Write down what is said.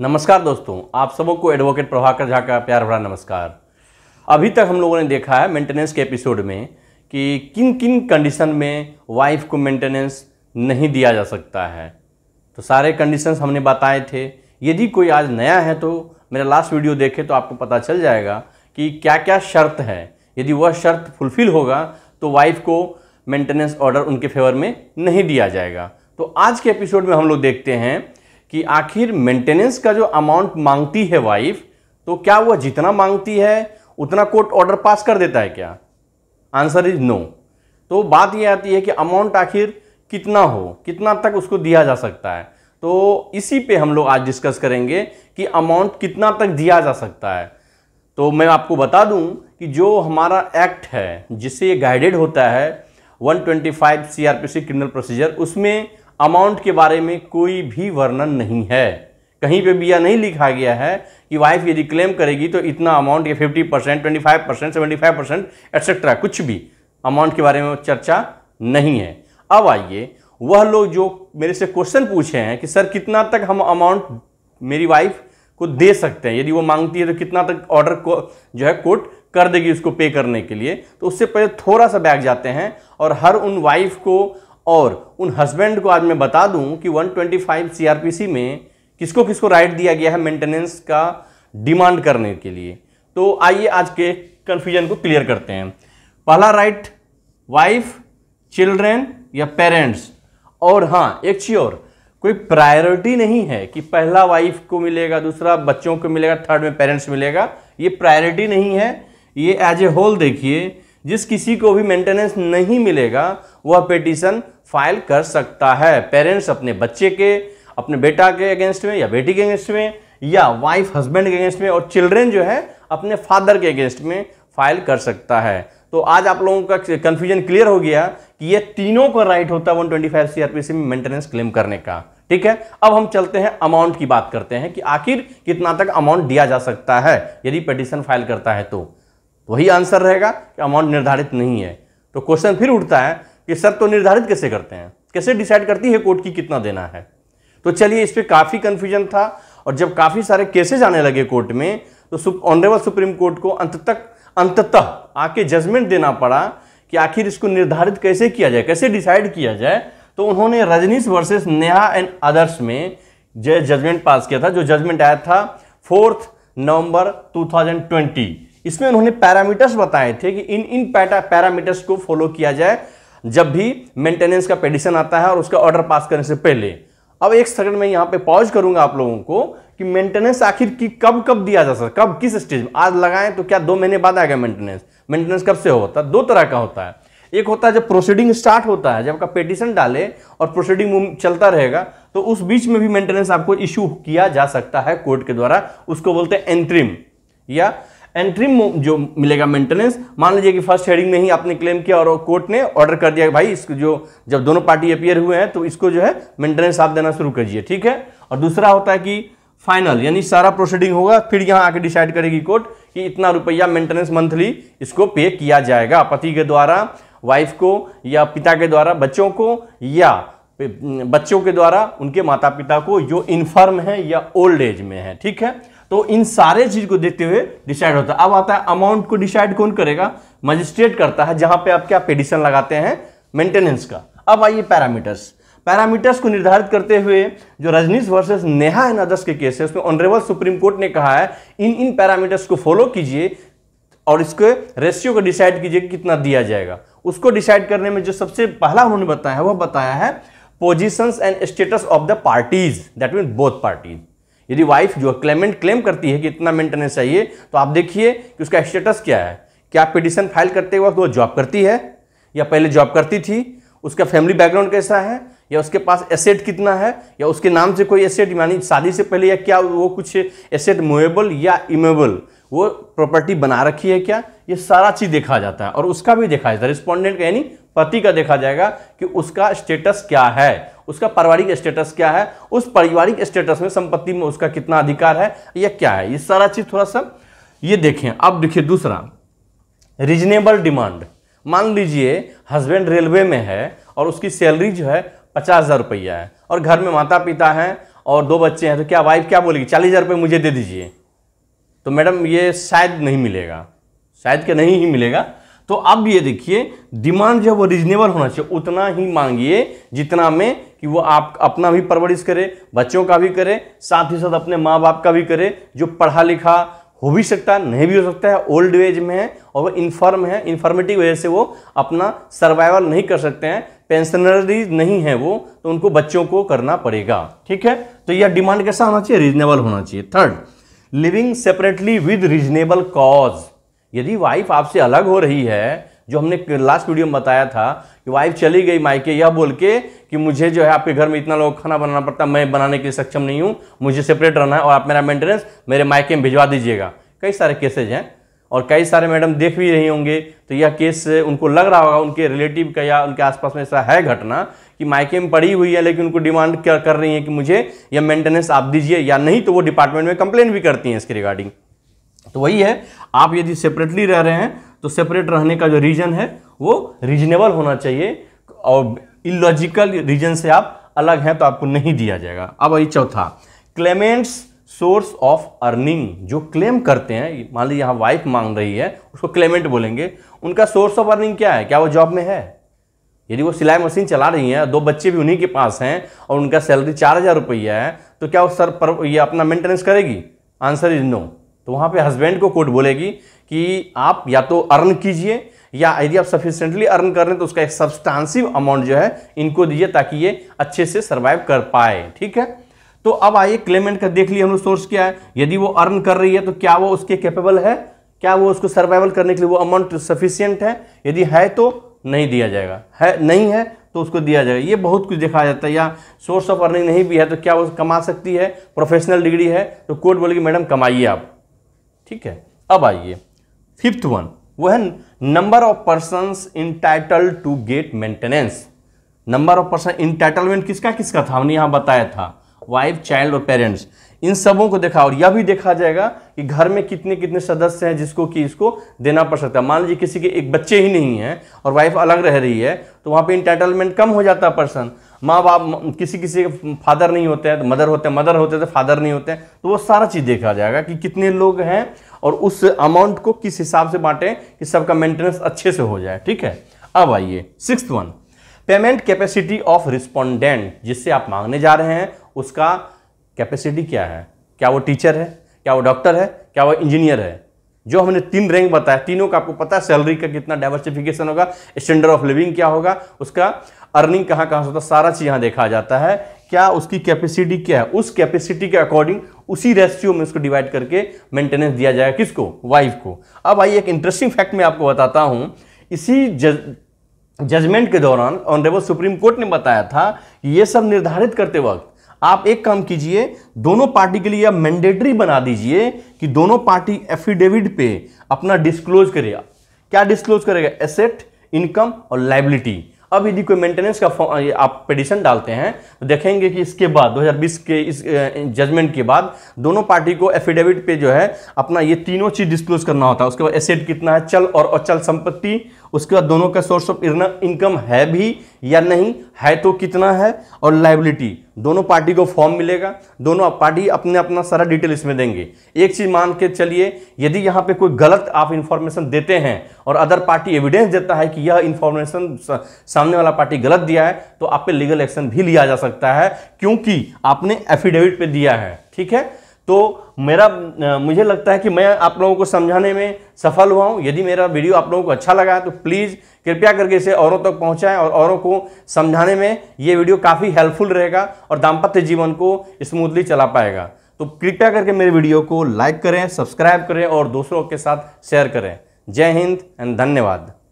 नमस्कार दोस्तों आप सबों को एडवोकेट प्रभाकर झा का प्यार भरा नमस्कार अभी तक हम लोगों ने देखा है मेंटेनेंस के एपिसोड में कि किन किन कंडीशन में वाइफ को मेंटेनेंस नहीं दिया जा सकता है तो सारे कंडीशंस हमने बताए थे यदि कोई आज नया है तो मेरा लास्ट वीडियो देखे तो आपको पता चल जाएगा कि क्या क्या शर्त है यदि वह शर्त फुलफिल होगा तो वाइफ को मेंटेनेंस ऑर्डर उनके फेवर में नहीं दिया जाएगा तो आज के एपिसोड में हम लोग देखते हैं कि आखिर मेंटेनेंस का जो अमाउंट मांगती है वाइफ तो क्या वह जितना मांगती है उतना कोर्ट ऑर्डर पास कर देता है क्या आंसर इज नो तो बात यह आती है कि अमाउंट आखिर कितना हो कितना तक उसको दिया जा सकता है तो इसी पे हम लोग आज डिस्कस करेंगे कि अमाउंट कितना तक दिया जा सकता है तो मैं आपको बता दूं कि जो हमारा एक्ट है जिससे ये गाइडेड होता है 125 सी क्रिमिनल प्रोसीजर उसमें अमाउंट के बारे में कोई भी वर्णन नहीं है कहीं पे भी यह नहीं लिखा गया है कि वाइफ यदि क्लेम करेगी तो इतना अमाउंट या fifty percent twenty five percent seventy five percent etcetera कुछ भी अमाउंट के बारे में चर्चा नहीं है अब आइए वह लोग जो मेरे से क्वेश्चन पूछे हैं कि सर कितना तक हम अमाउंट मेरी वाइफ को दे सकते हैं यदि वो मांगती है तो कितना तक ऑर्डर को जो है कोर्ट कर देगी उसको पे करने के लिए तो उससे पहले थोड़ा सा बैग जाते हैं और हर उन वाइफ को और उन हस्बैंड को आज मैं बता दूं कि 125 ट्वेंटी में किसको किसको राइट दिया गया है मेंटेनेंस का डिमांड करने के लिए तो आइए आज के कन्फ्यूजन को क्लियर करते हैं पहला राइट वाइफ चिल्ड्रेन या पेरेंट्स और हाँ एक चीज और कोई प्रायोरिटी नहीं है कि पहला वाइफ को मिलेगा दूसरा बच्चों को मिलेगा थर्ड में पेरेंट्स मिलेगा ये प्रायोरिटी नहीं है ये एज ए होल देखिए जिस किसी को भी मेंटेनेंस नहीं मिलेगा वह पेटिशन फाइल कर सकता है पेरेंट्स अपने बच्चे के अपने बेटा के अगेंस्ट में या बेटी के अगेंस्ट में या वाइफ हस्बैंड के अगेंस्ट में और चिल्ड्रेन जो है अपने फादर के अगेंस्ट में फाइल कर सकता है तो आज आप लोगों का कंफ्यूजन क्लियर हो गया कि ये तीनों का राइट होता है 125 सीआरपीसी में मेंटेनेंस क्लेम करने का ठीक है अब हम चलते हैं अमाउंट की बात करते हैं कि आखिर कितना तक अमाउंट दिया जा सकता है यदि पिटीशन फाइल करता है तो वही आंसर रहेगा कि अमाउंट निर्धारित नहीं है तो क्वेश्चन फिर उठता है कि सर तो निर्धारित कैसे करते हैं कैसे डिसाइड करती है कोर्ट की कितना देना है तो चलिए इस पर काफ़ी कन्फ्यूजन था और जब काफ़ी सारे केसेज आने लगे कोर्ट में तो ऑनरेबल सुप्रीम कोर्ट को अंत तक अंततः आके जजमेंट देना पड़ा कि आखिर इसको निर्धारित कैसे किया जाए कैसे डिसाइड किया जाए तो उन्होंने Rajnish versus Neha and others में जो जजमेंट पास किया था जो जजमेंट आया था फोर्थ नवंबर 2020 इसमें उन्होंने पैरामीटर्स बताए थे कि इन इन पैरामीटर्स को फॉलो किया जाए जब भी मेंटेनेंस का पेडिशन आता है और उसका ऑर्डर पास करने से पहले अब एक सेकंड में यहां पे पॉज करूंगा आप लोगों को कि मेंटेनेंस आखिर की कब कब दिया जा सकता कब किस स्टेज में आज लगाएं तो क्या दो महीने बाद आएगा मेंटेनेंस मेंटेनेंस कब से होता है दो तरह का होता है एक होता है जब प्रोसीडिंग स्टार्ट होता है जब आपका पेटिशन डाले और प्रोसीडिंग चलता रहेगा तो उस बीच में भी मेंटेनेंस आपको इशू किया जा सकता है कोर्ट के द्वारा उसको बोलते हैं एंट्रिम या एंट्री जो मिलेगा मेंटेनेंस मान लीजिए कि फर्स्ट हेडिंग में ही आपने क्लेम किया और कोर्ट ने ऑर्डर कर दिया भाई इसको जो जब दोनों पार्टी अपियर हुए हैं तो इसको जो है मेंटेनेंस आप देना शुरू करिए ठीक है और दूसरा होता है कि फाइनल यानी सारा प्रोसीडिंग होगा फिर यहाँ आके डिसाइड करेगी कोर्ट कि इतना रुपया मेंटेनेंस मंथली इसको पे किया जाएगा पति के द्वारा वाइफ को या पिता के द्वारा बच्चों को या बच्चों के द्वारा उनके माता पिता को जो इनफर्म है या ओल्ड एज में है ठीक है तो इन सारे चीज को देखते हुए डिसाइड होता है अब आता है अमाउंट को डिसाइड कौन करेगा मजिस्ट्रेट करता है जहां पे आप क्या पेडिशन लगाते हैं मेंटेनेंस का अब आइए पैरामीटर्स पैरामीटर्स को निर्धारित करते हुए जो Rajnish versus Neha and others के केस है उसमें ऑनरेबल सुप्रीम कोर्ट ने कहा है इन इन पैरामीटर्स को फॉलो कीजिए और इसके रेशियो को डिसाइड कीजिए कि कितना दिया जाएगा उसको डिसाइड करने में जो सबसे पहला उन्होंने बताया है वह बताया है positions and status of the parties that mean both parties यदि वाइफ जो क्लेमेंट क्लेम करती है कि इतना मेंटेनेंस चाहिए तो आप देखिए कि उसका स्टेटस क्या है क्या पिटिशन फाइल करते वक्त वो जॉब करती है या पहले जॉब करती थी उसका फैमिली बैकग्राउंड कैसा है या उसके पास एसेट कितना है या उसके नाम से कोई एसेट यानी शादी से पहले या क्या वो कुछ एसेट मूवेबल या इमेबल वो प्रॉपर्टी बना रखी है क्या ये सारा चीज़ देखा जाता है और उसका भी देखा जाता है रिस्पॉन्डेंट यानी पति का देखा जाएगा कि उसका स्टेटस क्या है उसका पारिवारिक स्टेटस क्या है उस पारिवारिक स्टेटस में संपत्ति में उसका कितना अधिकार है या क्या है ये सारा चीज थोड़ा सा ये देखें अब देखिए दूसरा रीजनेबल डिमांड मान लीजिए हस्बैंड रेलवे में है और उसकी सैलरी जो है पचास हज़ार रुपया है और घर में माता पिता हैं और दो बच्चे हैं तो क्या वाइफ क्या बोलेगी चालीस हज़ार रुपये मुझे दे दीजिए तो मैडम ये शायद नहीं मिलेगा शायद के नहीं ही मिलेगा तो अब ये देखिए डिमांड जो है वो रिजनेबल होना चाहिए उतना ही मांगिए जितना में कि वो आप अपना भी परवरिश करे बच्चों का भी करे साथ ही साथ अपने माँ बाप का भी करे जो पढ़ा लिखा हो भी सकता है नहीं भी हो सकता है ओल्ड एज में है और वो इन्फर्म है इन्फॉर्मेटिव वजह से वो अपना सर्वाइवल नहीं कर सकते हैं पेंशनरी नहीं है वो तो उनको बच्चों को करना पड़ेगा ठीक है तो यह डिमांड कैसा होना चाहिए रीजनेबल होना चाहिए third living separately with reasonable cause यदि वाइफ आपसे अलग हो रही है जो हमने लास्ट वीडियो में बताया था कि वाइफ चली गई मायके यह बोल के कि मुझे जो है आपके घर में इतना लोग खाना बनाना पड़ता मैं बनाने के लिए सक्षम नहीं हूँ मुझे सेपरेट रहना है और आप मेरा मेंटेनेंस मेरे मायके में भिजवा दीजिएगा कई सारे केसेज हैं और कई सारे मैडम देख भी रही होंगे तो यह केस उनको लग रहा होगा उनके रिलेटिव का या उनके आसपास में ऐसा है घटना कि मायके में पड़ी हुई है लेकिन उनको डिमांड कर रही है कि मुझे यह मेंटेनेंस आप दीजिए या नहीं तो वो डिपार्टमेंट में कंप्लेन भी करती हैं इसके रिगार्डिंग तो वही है आप यदि सेपरेटली रह रहे हैं तो सेपरेट रहने का जो रीजन है वो रीजनेबल होना चाहिए और इलॉजिकल रीजन से आप अलग हैं तो आपको नहीं दिया जाएगा अब वही चौथा क्लेमेंट्स सोर्स ऑफ अर्निंग जो क्लेम करते हैं मान लीजिए यहाँ वाइफ मांग रही है उसको क्लेमेंट बोलेंगे उनका सोर्स ऑफ अर्निंग क्या है क्या वो जॉब में है यदि वो सिलाई मशीन चला रही हैं दो बच्चे भी उन्हीं के पास हैं और उनका सैलरी चार हज़ार रुपया है तो क्या वो सर पर ये अपना मेंटेनेंस करेगी आंसर इज नो तो वहाँ पे हस्बैंड को कोर्ट बोलेगी कि आप या तो अर्न कीजिए या यदि आप सफिशेंटली अर्न कर रहे हैं तो उसका एक सब्सटांसिव अमाउंट जो है इनको दीजिए ताकि ये अच्छे से सर्वाइव कर पाए ठीक है तो अब आइए क्लेमेंट का देख लिया हम लोग सोर्स क्या है यदि वो अर्न कर रही है तो क्या वो उसके कैपेबल है क्या वो उसको सर्वाइवल करने के लिए वो अमाउंट सफिशियंट है यदि है तो नहीं दिया जाएगा है नहीं है तो उसको दिया जाएगा ये बहुत कुछ देखा जाता है या सोर्स ऑफ अर्निंग नहीं भी है तो क्या वो कमा सकती है प्रोफेशनल डिग्री है तो कोर्ट बोलेगी मैडम कमाइए आप ठीक है अब आइए फिफ्थ वन वो है number of person entitle to get maintenance number of person entitlement किसका किसका था हमने यहां बताया था वाइफ चाइल्ड और पेरेंट्स इन सबों को देखा और यह भी देखा जाएगा कि घर में कितने कितने सदस्य हैं जिसको कि इसको देना पड़ सकता है मान लीजिए किसी के एक बच्चे ही नहीं है और वाइफ अलग रह रही है तो वहां पे इंटाइटलमेंट कम हो जाता है पर्सन माँ बाप किसी किसी के फादर नहीं होते हैं तो मदर होते हैं मदर होते तो फादर नहीं होते हैं तो वो सारा चीज़ देखा जाएगा कि कितने लोग हैं और उस अमाउंट को किस हिसाब से बांटें कि सबका मेंटेनेंस अच्छे से हो जाए ठीक है अब आइए six one payment capacity of respondent जिससे आप मांगने जा रहे हैं उसका कैपेसिटी क्या है क्या वो टीचर है क्या वो डॉक्टर है क्या वो इंजीनियर है जो हमने तीन रैंक बताया तीनों का आपको पता है सैलरी का कितना डाइवर्सिफिकेशन होगा स्टैंडर्ड ऑफ लिविंग क्या होगा उसका अर्निंग कहाँ कहाँ से होता है सारा चीज़ यहाँ देखा जाता है क्या उसकी कैपेसिटी क्या है उस कैपेसिटी के अकॉर्डिंग उसी रेशियो में उसको डिवाइड करके मेंटेनेंस दिया जाएगा किसको वाइफ को अब आइए एक इंटरेस्टिंग फैक्ट मैं आपको बताता हूँ इसी जज जजमेंट के दौरान ऑनरेबल सुप्रीम कोर्ट ने बताया था ये सब निर्धारित करते वक्त आप एक काम कीजिए दोनों पार्टी के लिए आप मैंडेटरी बना दीजिए कि दोनों पार्टी एफिडेविट पे अपना डिस्क्लोज करेगा क्या डिस्क्लोज करेगा एसेट इनकम और लाइबिलिटी अब यदि कोई मेंटेनेंस का आप पिटिशन डालते हैं तो देखेंगे कि इसके बाद 2020 के इस जजमेंट के बाद दोनों पार्टी को एफिडेविट पे जो है अपना ये तीनों चीज़ डिस्क्लोज करना होता है उसके बाद एसेट कितना है चल और अचल संपत्ति उसके बाद दोनों का सोर्स ऑफ इनकम है भी या नहीं है तो कितना है और लाइबिलिटी दोनों पार्टी को फॉर्म मिलेगा दोनों पार्टी अपने अपना सारा डिटेल इसमें देंगे एक चीज़ मान के चलिए यदि यहाँ पे कोई गलत आप इन्फॉर्मेशन देते हैं और अदर पार्टी एविडेंस देता है कि यह इन्फॉर्मेशन सामने वाला पार्टी गलत दिया है तो आप पे लीगल एक्शन भी लिया जा सकता है क्योंकि आपने एफिडेविट पर दिया है ठीक है तो मेरा मुझे लगता है कि मैं आप लोगों को समझाने में सफल हुआ हूँ यदि मेरा वीडियो आप लोगों को अच्छा लगा तो प्लीज़ कृपया करके इसे औरों तक पहुँचाएँ और औरों को समझाने में ये वीडियो काफ़ी हेल्पफुल रहेगा और दाम्पत्य जीवन को स्मूथली चला पाएगा तो कृपया करके मेरे वीडियो को लाइक करें सब्सक्राइब करें और दूसरों के साथ शेयर करें जय हिंद एंड धन्यवाद